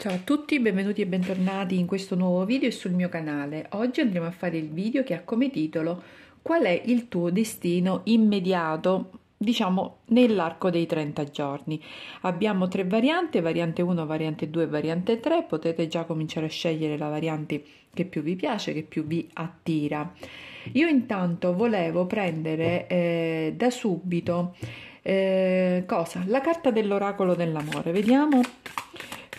Ciao a tutti, benvenuti e bentornati in questo nuovo video e sul mio canale. Oggi andremo a fare il video che ha come titolo Qual è il tuo destino immediato, diciamo, nell'arco dei 30 giorni? Abbiamo tre varianti, variante 1, variante 2 e variante 3. Potete già cominciare a scegliere la variante che più vi piace, che più vi attira. Io intanto volevo prendere eh, da subito eh, cosa? La carta dell'oracolo dell'amore. Vediamo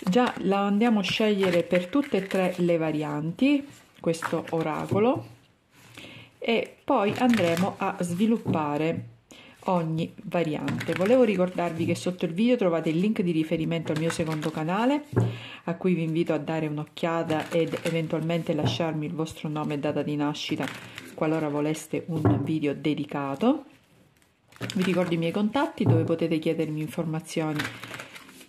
già la andiamo a scegliere per tutte e tre le varianti questo oracolo e poi andremo a sviluppare ogni variante volevo ricordarvi che sotto il video trovate il link di riferimento al mio secondo canale a cui vi invito a dare un'occhiata ed eventualmente lasciarmi il vostro nome e data di nascita qualora voleste un video dedicato vi ricordo i miei contatti dove potete chiedermi informazioni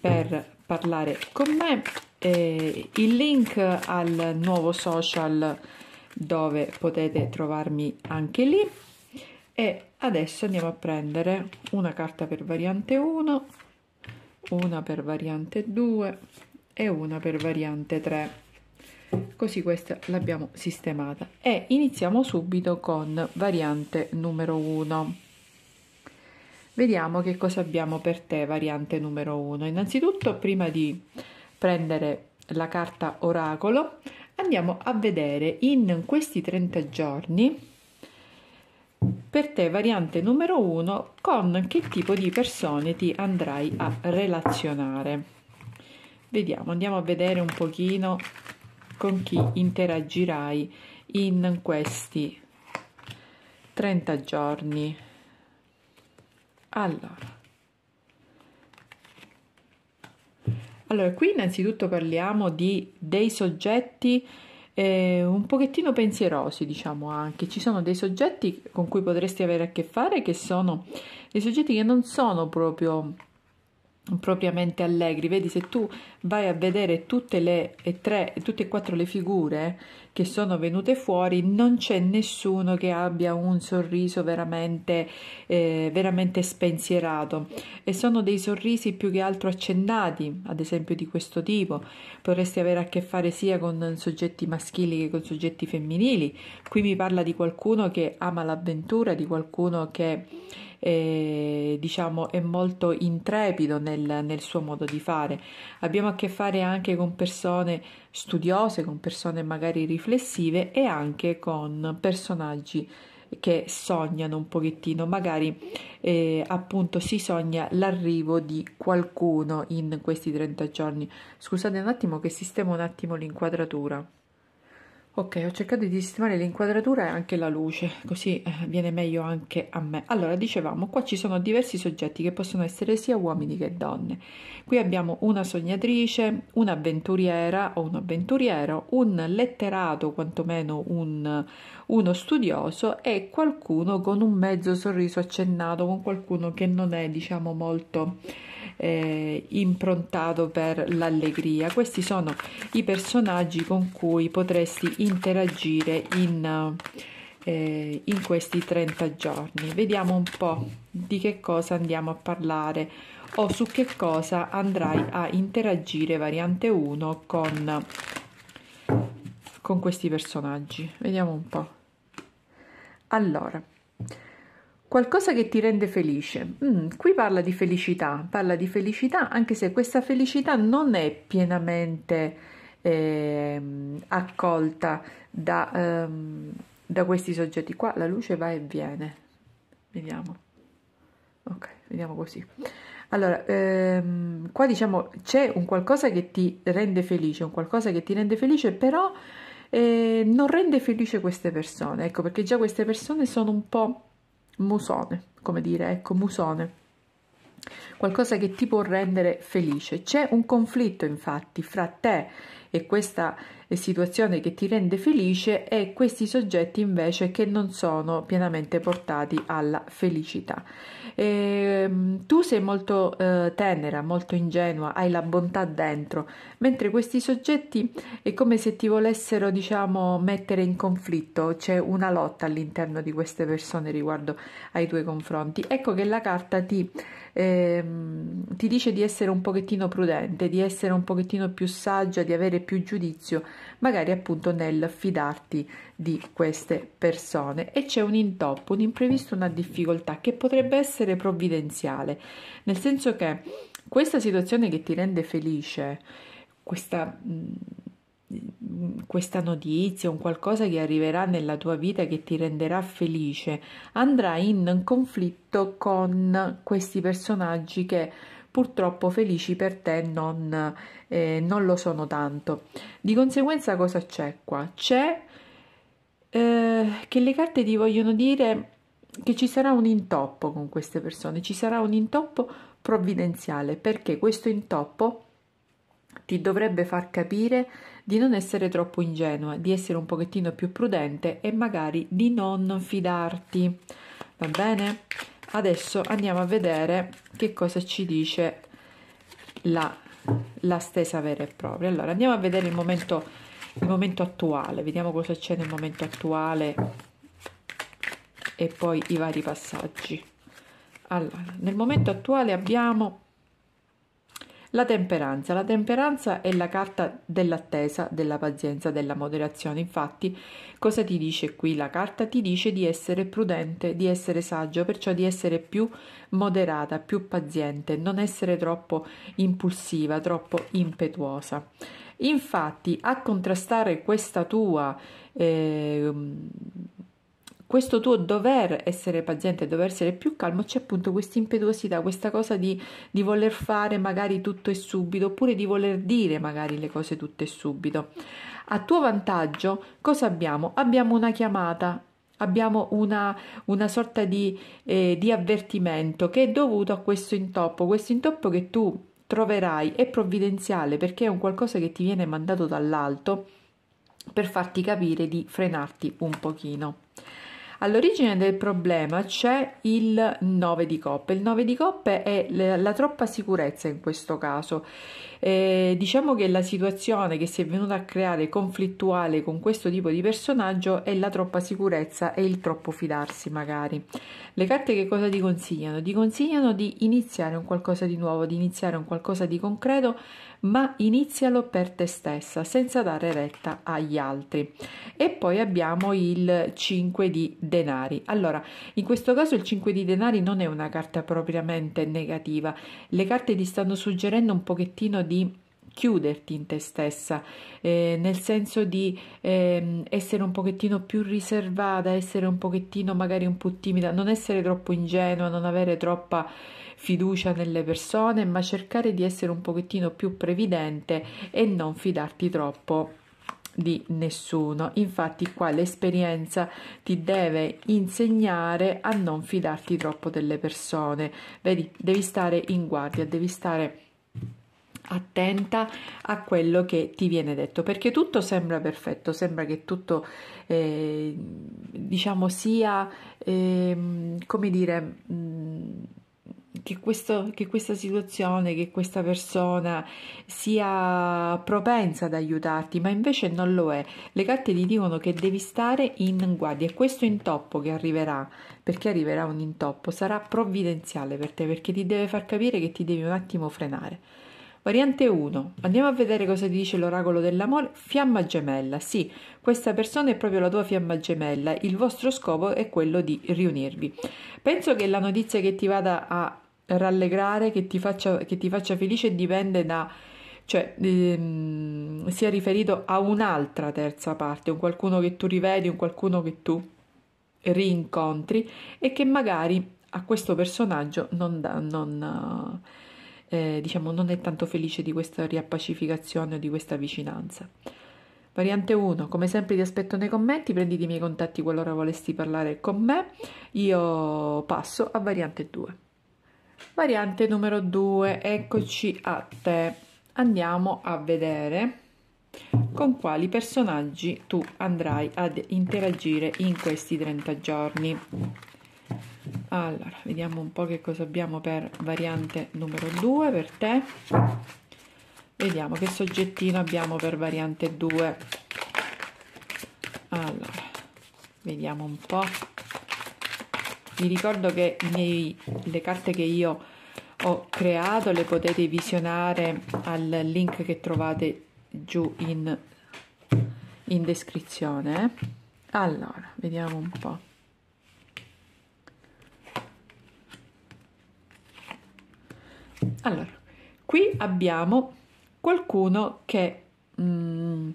per parlare con me. Eh, il link al nuovo social dove potete trovarmi anche lì. E adesso andiamo a prendere una carta per variante 1, una per variante 2 e una per variante 3 così questa l'abbiamo sistemata e iniziamo subito con variante numero 1 Vediamo che cosa abbiamo per te, variante numero 1. Innanzitutto, prima di prendere la carta oracolo, andiamo a vedere in questi 30 giorni per te variante numero 1 con che tipo di persone ti andrai a relazionare. Vediamo, andiamo a vedere un pochino con chi interagirai in questi 30 giorni. Allora. Allora, qui innanzitutto parliamo di dei soggetti eh, un pochettino pensierosi, diciamo anche. Ci sono dei soggetti con cui potresti avere a che fare che sono dei soggetti che non sono proprio propriamente allegri. Vedi, se tu vai a vedere tutte le e tre, tutte e quattro le figure che sono venute fuori, non c'è nessuno che abbia un sorriso veramente, eh, veramente spensierato e sono dei sorrisi più che altro accennati, ad esempio di questo tipo. Potresti avere a che fare sia con soggetti maschili che con soggetti femminili. Qui mi parla di qualcuno che ama l'avventura, di qualcuno che eh, diciamo, è molto intrepido nel, nel suo modo di fare. Abbiamo a che fare anche con persone studiose, con persone magari riflessive e anche con personaggi che sognano un pochettino, magari eh, appunto si sogna l'arrivo di qualcuno in questi 30 giorni. Scusate un attimo che sistemo un attimo l'inquadratura. Ok, ho cercato di sistemare l'inquadratura e anche la luce, così eh, viene meglio anche a me. Allora, dicevamo, qua ci sono diversi soggetti che possono essere sia uomini che donne. Qui abbiamo una sognatrice, un'avventuriera o un avventuriero, un letterato, quantomeno un, uno studioso e qualcuno con un mezzo sorriso accennato, con qualcuno che non è, diciamo, molto eh, improntato per l'allegria. Questi sono i personaggi con cui potresti interagire in, eh, in questi 30 giorni. Vediamo un po' di che cosa andiamo a parlare o su che cosa andrai a interagire variante 1 con, con questi personaggi. Vediamo un po'. Allora, Qualcosa che ti rende felice. Mm, qui parla di felicità, parla di felicità anche se questa felicità non è pienamente eh, accolta da, ehm, da questi soggetti qua. La luce va e viene. Vediamo. Ok, vediamo così. Allora, ehm, qua diciamo c'è un qualcosa che ti rende felice, un qualcosa che ti rende felice, però eh, non rende felice queste persone. Ecco, perché già queste persone sono un po' musone, come dire, ecco, musone. Qualcosa che ti può rendere felice. C'è un conflitto infatti fra te e e questa situazione che ti rende felice e questi soggetti invece che non sono pienamente portati alla felicità. E, ehm, tu sei molto eh, tenera, molto ingenua, hai la bontà dentro, mentre questi soggetti è come se ti volessero, diciamo, mettere in conflitto, c'è una lotta all'interno di queste persone riguardo ai tuoi confronti. Ecco che la carta ti, eh, ti dice di essere un pochettino prudente, di essere un pochettino più saggia, di avere più giudizio magari appunto nel fidarti di queste persone e c'è un intoppo, un imprevisto, una difficoltà che potrebbe essere provvidenziale, nel senso che questa situazione che ti rende felice, questa mm, questa notizia, un qualcosa che arriverà nella tua vita che ti renderà felice, andrà in conflitto con questi personaggi che purtroppo felici per te non, eh, non lo sono tanto. Di conseguenza cosa c'è qua? C'è eh, che le carte ti vogliono dire che ci sarà un intoppo con queste persone, ci sarà un intoppo provvidenziale, perché questo intoppo ti dovrebbe far capire di non essere troppo ingenua, di essere un pochettino più prudente e magari di non fidarti. Va bene? adesso andiamo a vedere che cosa ci dice la, la stesa vera e propria allora andiamo a vedere il momento, il momento attuale vediamo cosa c'è nel momento attuale e poi i vari passaggi allora nel momento attuale abbiamo la temperanza. La temperanza è la carta dell'attesa, della pazienza, della moderazione. Infatti, cosa ti dice qui la carta? Ti dice di essere prudente, di essere saggio, perciò di essere più moderata, più paziente, non essere troppo impulsiva, troppo impetuosa. Infatti, a contrastare questa tua eh, questo tuo dover essere paziente, dover essere più calmo, c'è appunto questa impetuosità, questa cosa di, di voler fare magari tutto e subito, oppure di voler dire magari le cose tutte e subito. A tuo vantaggio, cosa abbiamo? Abbiamo una chiamata, abbiamo una, una sorta di, eh, di, avvertimento che è dovuto a questo intoppo, questo intoppo che tu troverai è provvidenziale perché è un qualcosa che ti viene mandato dall'alto per farti capire di frenarti un pochino. All'origine del problema c'è il 9 di coppe. Il 9 di coppe è la, troppa sicurezza in questo caso. Eh, diciamo che la situazione che si è venuta a creare conflittuale con questo tipo di personaggio è la troppa sicurezza e il troppo fidarsi magari. Le carte che cosa ti consigliano? Ti consigliano di iniziare un qualcosa di nuovo, di iniziare un qualcosa di concreto ma inizialo per te stessa senza dare retta agli altri. E poi abbiamo il 5 di denari. Allora, in questo caso il 5 di denari non è una carta propriamente negativa. Le carte ti stanno suggerendo un pochettino di chiuderti in te stessa, eh, nel senso di eh, essere un pochettino più riservata, essere un pochettino magari un po' timida, non essere troppo ingenua, non avere troppa fiducia nelle persone, ma cercare di essere un pochettino più previdente e non fidarti troppo di nessuno. Infatti qua l'esperienza ti deve insegnare a non fidarti troppo delle persone. Vedi, devi stare in guardia, devi stare attenta a quello che ti viene detto perché tutto sembra perfetto sembra che tutto eh, diciamo sia eh, come dire mm, che, questo, che, questa situazione, che questa persona sia propensa ad aiutarti, ma invece non lo è. Le carte ti dicono che devi stare in guardia e questo intoppo che arriverà, perché arriverà un intoppo, sarà provvidenziale per te, perché ti deve far capire che ti devi un attimo frenare. Variante 1. Andiamo a vedere cosa ti dice l'oracolo dell'amore. Fiamma gemella. Sì, questa persona è proprio la tua fiamma gemella. Il vostro scopo è quello di riunirvi. Penso che la notizia che ti vada a rallegrare, che ti faccia, che ti faccia felice, dipende da cioè ehm, sia riferito a un'altra terza parte, un qualcuno che tu rivedi, un qualcuno che tu rincontri e che magari a questo personaggio non, da, non, eh, diciamo, non è tanto felice di questa riappacificazione o di questa vicinanza. Variante 1, come sempre ti aspetto nei commenti, prenditi i miei contatti qualora volessi parlare con me, io passo a variante 2. Variante numero 2, eccoci a te. Andiamo a vedere con quali personaggi tu andrai ad interagire in questi 30 giorni allora vediamo un po' che cosa abbiamo per variante numero 2 per te vediamo che soggettino abbiamo per variante 2 allora vediamo un po' vi ricordo che miei, le carte che io ho creato le potete visionare al link che trovate giù in, in descrizione allora vediamo un po' Allora, qui abbiamo qualcuno che mh, mm,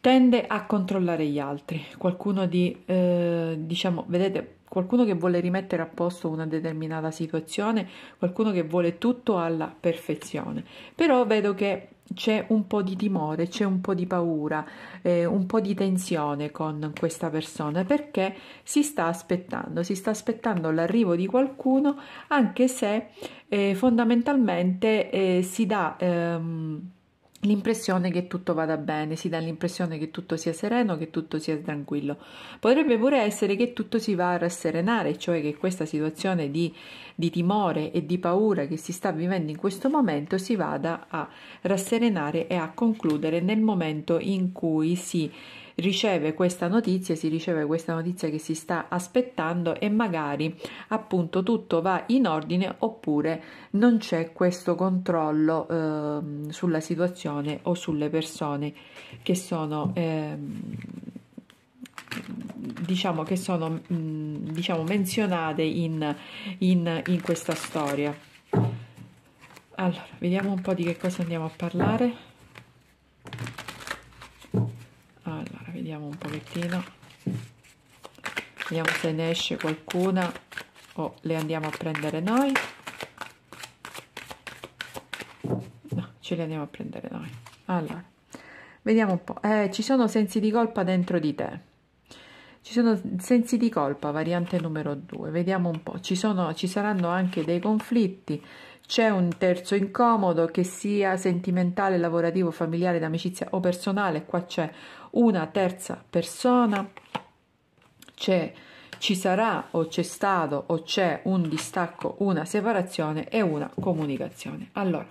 tende a controllare gli altri, qualcuno di, eh, diciamo, vedete, qualcuno che vuole rimettere a posto una determinata situazione, qualcuno che vuole tutto alla perfezione. Però vedo che c'è un po' di timore, c'è un po' di paura, eh, un po' di tensione con questa persona perché si sta aspettando, si sta aspettando l'arrivo di qualcuno anche se eh, fondamentalmente eh, si dà... Ehm, l'impressione che tutto vada bene, si dà l'impressione che tutto sia sereno, che tutto sia tranquillo. Potrebbe pure essere che tutto si va a rasserenare, cioè che questa situazione di, di timore e di paura che si sta vivendo in questo momento si vada a rasserenare e a concludere nel momento in cui si riceve questa notizia, si riceve questa notizia che si sta aspettando e magari appunto tutto va in ordine oppure non c'è questo controllo eh, sulla situazione o sulle persone che sono eh, diciamo che sono mh, diciamo menzionate in, in, in questa storia allora vediamo un po' di che cosa andiamo a parlare vediamo un pochettino vediamo se ne esce qualcuna o le andiamo a prendere noi no ce le andiamo a prendere noi allora vediamo un po eh, ci sono sensi di colpa dentro di te ci sono sensi di colpa variante numero 2 vediamo un po ci sono ci saranno anche dei conflitti c'è un terzo incomodo che sia sentimentale, lavorativo, familiare, d'amicizia o personale. Qua c'è una terza persona. C'è, ci sarà o c'è stato o c'è un distacco, una separazione e una comunicazione. Allora,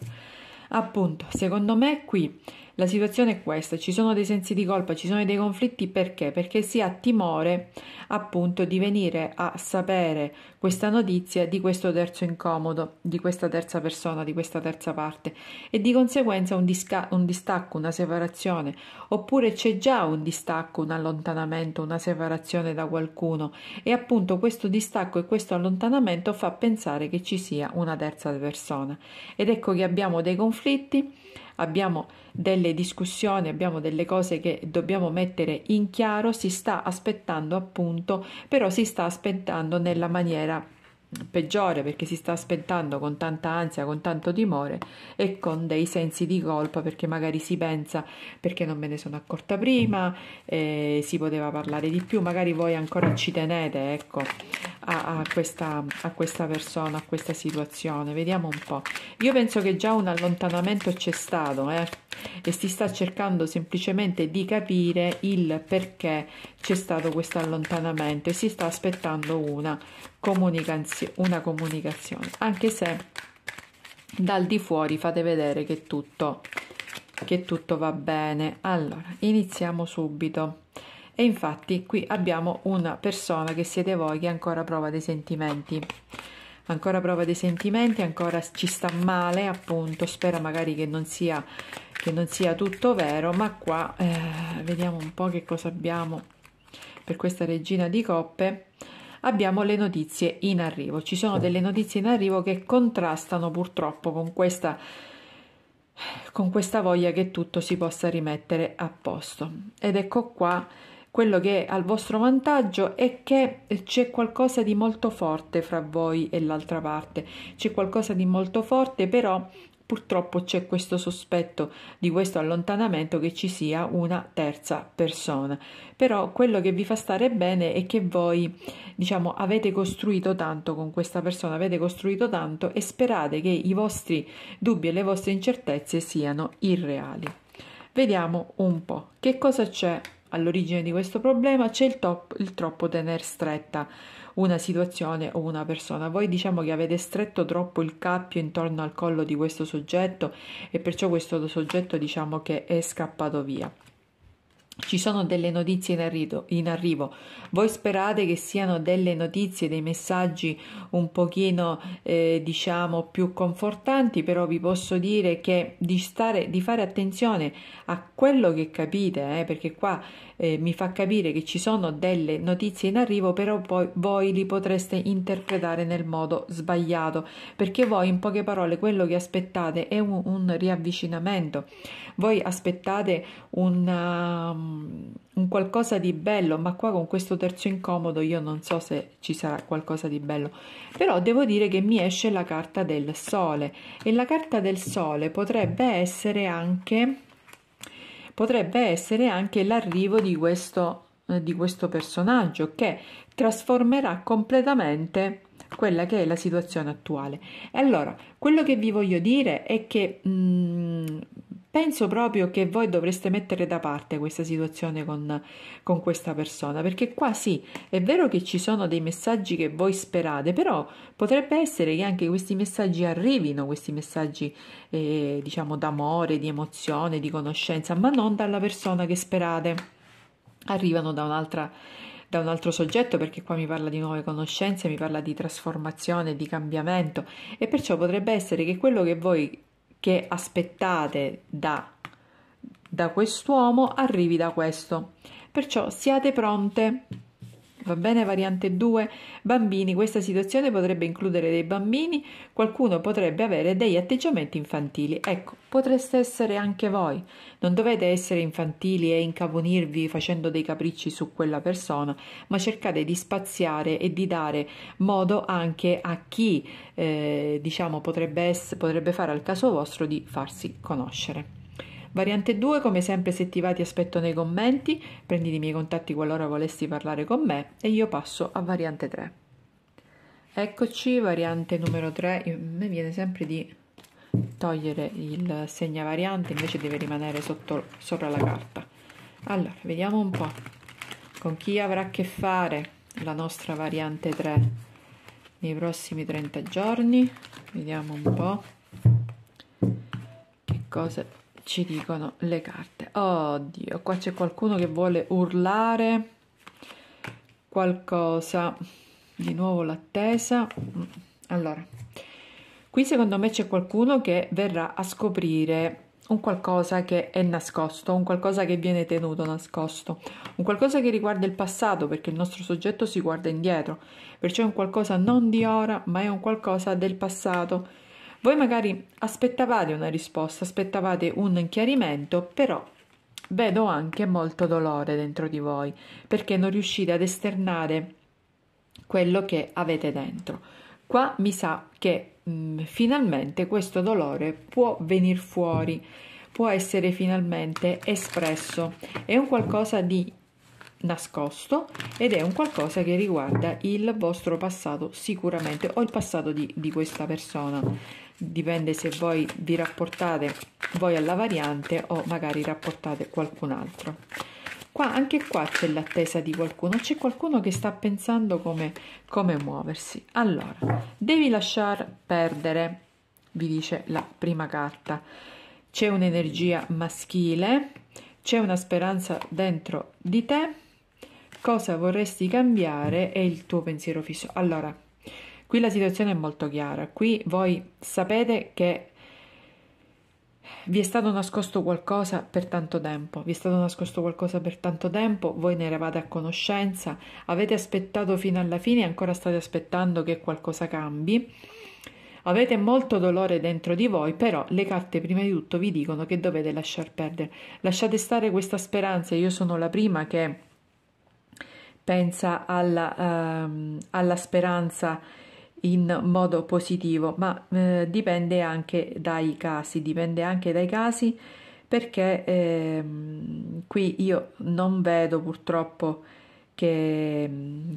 appunto, secondo me qui la situazione è questa, ci sono dei sensi di colpa, ci sono dei conflitti perché? Perché si ha timore appunto di venire a sapere questa notizia di questo terzo incomodo, di questa terza persona, di questa terza parte e di conseguenza un, disca- un distacco, una separazione, oppure c'è già un distacco, un allontanamento, una separazione da qualcuno e appunto questo distacco e questo allontanamento fa pensare che ci sia una terza persona ed ecco che abbiamo dei conflitti abbiamo delle discussioni, abbiamo delle cose che dobbiamo mettere in chiaro, si sta aspettando appunto, però si sta aspettando nella maniera peggiore perché si sta aspettando con tanta ansia, con tanto timore e con dei sensi di colpa perché magari si pensa perché non me ne sono accorta prima, eh, si poteva parlare di più, magari voi ancora ci tenete ecco, a, a, questa, a questa persona, a questa situazione, vediamo un po'. Io penso che già un allontanamento c'è stato, eh e si sta cercando semplicemente di capire il perché c'è stato questo allontanamento e si sta aspettando una, comunicazio- una comunicazione, anche se dal di fuori fate vedere che tutto, che tutto va bene. Allora, iniziamo subito. E infatti qui abbiamo una persona che siete voi che ancora prova dei sentimenti ancora prova dei sentimenti, ancora ci sta male, appunto, spera magari che non sia, che non sia tutto vero, ma qua eh, vediamo un po' che cosa abbiamo per questa regina di coppe abbiamo le notizie in arrivo. Ci sono delle notizie in arrivo che contrastano purtroppo con questa, con questa voglia che tutto si possa rimettere a posto. Ed ecco qua quello che è al vostro vantaggio è che c'è qualcosa di molto forte fra voi e l'altra parte, c'è qualcosa di molto forte però purtroppo c'è questo sospetto di questo allontanamento che ci sia una terza persona. Però quello che vi fa stare bene è che voi, diciamo, avete costruito tanto con questa persona, avete costruito tanto e sperate che i vostri dubbi e le vostre incertezze siano irreali. Vediamo un po' che cosa c'è All'origine di questo problema c'è il, top, il troppo tener stretta una situazione o una persona. Voi diciamo che avete stretto troppo il cappio intorno al collo di questo soggetto e perciò questo soggetto diciamo che è scappato via. Ci sono delle notizie in, arrivo, in arrivo. Voi sperate che siano delle notizie, dei messaggi un pochino eh, diciamo più confortanti, però vi posso dire che di, stare, di fare attenzione a quello che capite, eh, perché qua eh, mi fa capire che ci sono delle notizie in arrivo, però poi voi li potreste interpretare nel modo sbagliato, perché voi in poche parole quello che aspettate è un, un riavvicinamento. Voi aspettate un un, qualcosa di bello, ma qua con questo terzo incomodo io non so se ci sarà qualcosa di bello, però devo dire che mi esce la carta del sole e la carta del sole potrebbe essere anche, potrebbe essere anche l'arrivo di questo eh, di questo personaggio che trasformerà completamente quella che è la situazione attuale. E allora, quello che vi voglio dire è che mh, mm, penso proprio che voi dovreste mettere da parte questa situazione con, con questa persona, perché qua sì, è vero che ci sono dei messaggi che voi sperate, però potrebbe essere che anche questi messaggi arrivino, questi messaggi eh, diciamo d'amore, di emozione, di conoscenza, ma non dalla persona che sperate, arrivano da un'altra da un altro soggetto perché qua mi parla di nuove conoscenze, mi parla di trasformazione, di cambiamento e perciò potrebbe essere che quello che voi che aspettate da, da quest'uomo arrivi da questo. Perciò siate pronte. Va bene, variante 2. Bambini, questa situazione potrebbe includere dei bambini, qualcuno potrebbe avere degli atteggiamenti infantili. Ecco, potreste essere anche voi. Non dovete essere infantili e incavonirvi facendo dei capricci su quella persona, ma cercate di spaziare e di dare modo anche a chi, eh, diciamo, potrebbe, essere, potrebbe fare al caso vostro di farsi conoscere. Variante 2, come sempre se ti va ti aspetto nei commenti, prenditi i miei contatti qualora volessi parlare con me e io passo a variante 3. Eccoci, variante numero 3, a me viene sempre di togliere il segna variante invece deve rimanere sotto, sopra la carta. Allora, vediamo un po' con chi avrà a che fare la nostra variante 3 nei prossimi 30 giorni. Vediamo un po' che cosa ci dicono le carte. Oddio, qua c'è qualcuno che vuole urlare qualcosa. Di nuovo l'attesa. Allora, qui secondo me c'è qualcuno che verrà a scoprire un qualcosa che è nascosto, un qualcosa che viene tenuto nascosto, un qualcosa che riguarda il passato, perché il nostro soggetto si guarda indietro, perciò è un qualcosa non di ora, ma è un qualcosa del passato voi magari aspettavate una risposta, aspettavate un chiarimento, però vedo anche molto dolore dentro di voi perché non riuscite ad esternare quello che avete dentro. Qua mi sa che mh, mm, finalmente questo dolore può venire fuori, può essere finalmente espresso. È un qualcosa di nascosto ed è un qualcosa che riguarda il vostro passato sicuramente o il passato di, di questa persona dipende se voi vi rapportate voi alla variante o magari rapportate qualcun altro. Qua, anche qua c'è l'attesa di qualcuno, c'è qualcuno che sta pensando come, come muoversi. Allora, devi lasciar perdere, vi dice la prima carta. C'è un'energia maschile, c'è una speranza dentro di te, cosa vorresti cambiare è il tuo pensiero fisso. Allora, Qui la situazione è molto chiara, qui voi sapete che vi è stato nascosto qualcosa per tanto tempo, vi è stato nascosto qualcosa per tanto tempo, voi ne eravate a conoscenza, avete aspettato fino alla fine e ancora state aspettando che qualcosa cambi. Avete molto dolore dentro di voi, però le carte prima di tutto vi dicono che dovete lasciar perdere. Lasciate stare questa speranza, io sono la prima che pensa alla, ehm, alla speranza in modo positivo, ma eh, dipende anche dai casi, dipende anche dai casi perché eh, qui io non vedo purtroppo che,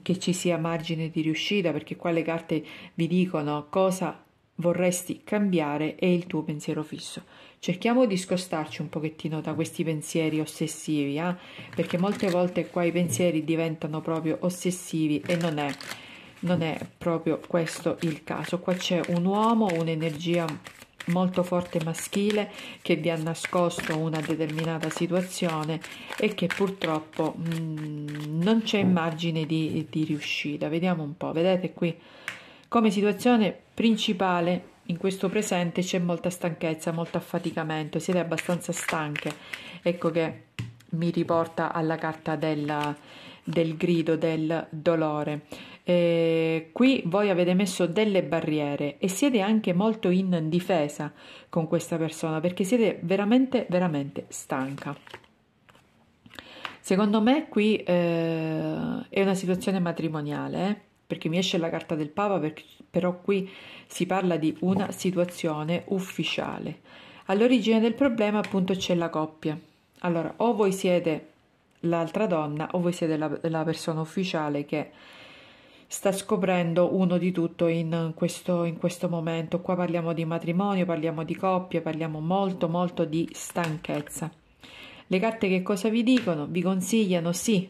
che ci sia margine di riuscita perché qua le carte vi dicono cosa vorresti cambiare e il tuo pensiero fisso. Cerchiamo di scostarci un pochettino da questi pensieri ossessivi, eh? perché molte volte qua i pensieri diventano proprio ossessivi e non è non è proprio questo il caso. Qua c'è un uomo, un'energia molto forte maschile che vi ha nascosto una determinata situazione e che purtroppo mh, mm, non c'è mm. margine di, di riuscita. Vediamo un po', vedete qui come situazione principale in questo presente c'è molta stanchezza, molto affaticamento, siete abbastanza stanche. Ecco che mi riporta alla carta della, del grido, del dolore. Eh, qui voi avete messo delle barriere e siete anche molto in difesa con questa persona perché siete veramente, veramente stanca. Secondo me qui eh, è una situazione matrimoniale, eh? perché mi esce la carta del Papa, perché, però qui si parla di una situazione ufficiale. All'origine del problema appunto c'è la coppia, allora, o voi siete l'altra donna o voi siete la, la persona ufficiale che sta scoprendo uno di tutto in questo, in questo, momento. Qua parliamo di matrimonio, parliamo di coppie, parliamo molto molto di stanchezza. Le carte che cosa vi dicono? Vi consigliano sì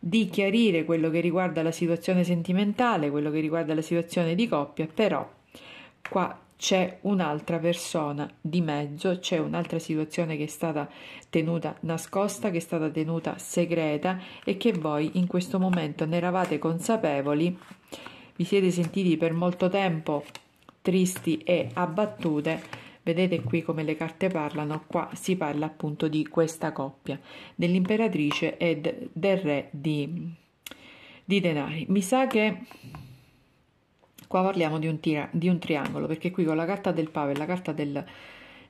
di chiarire quello che riguarda la situazione sentimentale, quello che riguarda la situazione di coppia, però qua c'è un'altra persona di mezzo, c'è un'altra situazione che è stata tenuta nascosta, che è stata tenuta segreta e che voi in questo momento ne eravate consapevoli, vi siete sentiti per molto tempo tristi e abbattute. Vedete qui come le carte parlano, qua si parla appunto di questa coppia, dell'imperatrice e del re di, di denari. Mi sa che qua parliamo di un, tira, di un triangolo, perché qui con la carta del Papa e la carta del,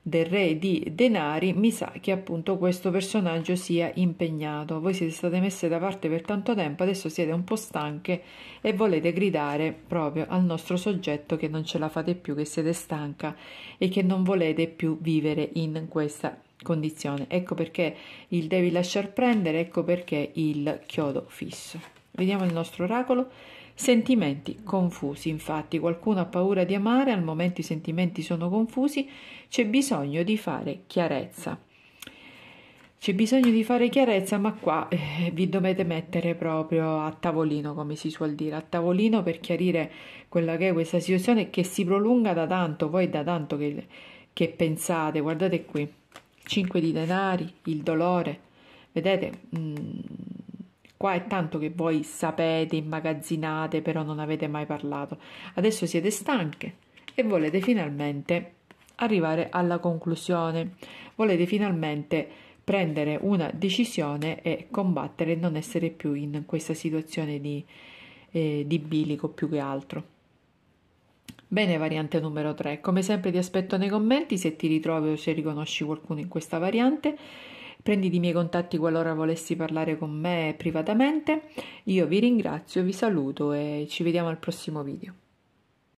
del re di denari, mi sa che appunto questo personaggio sia impegnato. Voi siete state messe da parte per tanto tempo, adesso siete un po' stanche e volete gridare proprio al nostro soggetto che non ce la fate più, che siete stanca e che non volete più vivere in questa condizione. Ecco perché il devi lasciar prendere, ecco perché il chiodo fisso. Vediamo il nostro oracolo. Sentimenti confusi, infatti qualcuno ha paura di amare, al momento i sentimenti sono confusi, c'è bisogno di fare chiarezza. C'è bisogno di fare chiarezza, ma qua eh, vi dovete mettere proprio a tavolino, come si suol dire, a tavolino per chiarire quella che è questa situazione che si prolunga da tanto, voi da tanto che, che pensate, guardate qui, 5 di denari, il dolore, vedete? Mm, Qua è tanto che voi sapete, immagazzinate, però non avete mai parlato. Adesso siete stanche e volete finalmente arrivare alla conclusione. Volete finalmente prendere una decisione e combattere e non essere più in questa situazione di, eh, di bilico più che altro. Bene, variante numero 3. Come sempre ti aspetto nei commenti se ti ritrovi o se riconosci qualcuno in questa variante prenditi i miei contatti qualora volessi parlare con me privatamente. Io vi ringrazio, vi saluto e ci vediamo al prossimo video.